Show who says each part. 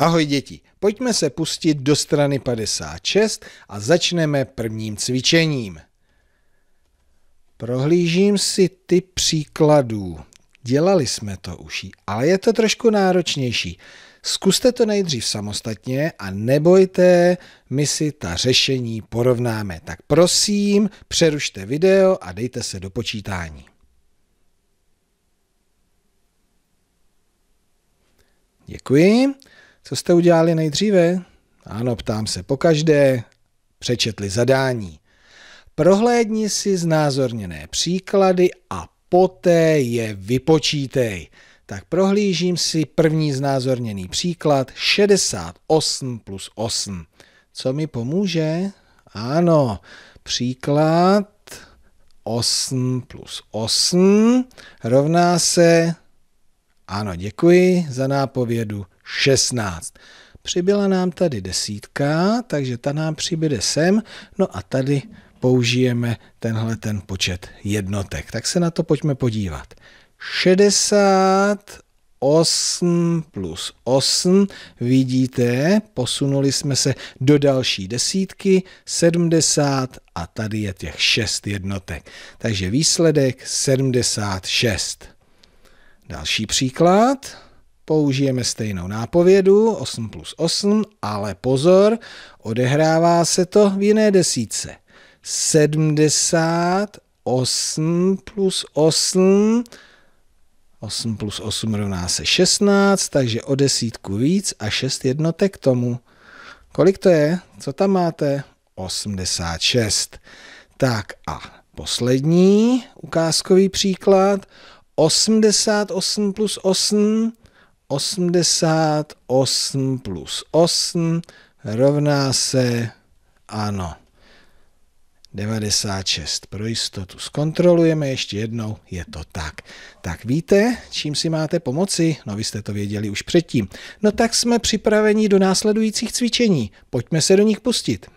Speaker 1: Ahoj děti, pojďme se pustit do strany 56 a začneme prvním cvičením. Prohlížím si ty příkladů. Dělali jsme to už, ale je to trošku náročnější. Zkuste to nejdřív samostatně a nebojte, my si ta řešení porovnáme. Tak prosím, přerušte video a dejte se do počítání. Děkuji. Co jste udělali nejdříve? Ano, ptám se po každé. Přečetli zadání. Prohlédni si znázorněné příklady a poté je vypočítej. Tak prohlížím si první znázorněný příklad 68 plus 8. Co mi pomůže? Ano, příklad 8 plus 8 rovná se, ano, děkuji za nápovědu, 16. Přibyla nám tady desítka, takže ta nám přibyde sem, no a tady použijeme tenhle ten počet jednotek. Tak se na to pojďme podívat. 60 8 plus 8. Vidíte, posunuli jsme se do další desítky, 70 a tady je těch 6 jednotek. Takže výsledek 76. Další příklad použijeme stejnou nápovědu 8 plus 8, ale pozor, odehrává se to v jiné desíce. 78 plus 8, 8 plus 8 rovná se 16, takže o desítku víc a 6 jednotek tomu. Kolik to je? Co tam máte? 86. Tak a poslední ukázkový příklad. 88 plus 8 88 plus 8 rovná se, ano, 96. Pro jistotu zkontrolujeme ještě jednou, je to tak. Tak víte, čím si máte pomoci? No vy jste to věděli už předtím. No tak jsme připraveni do následujících cvičení. Pojďme se do nich pustit.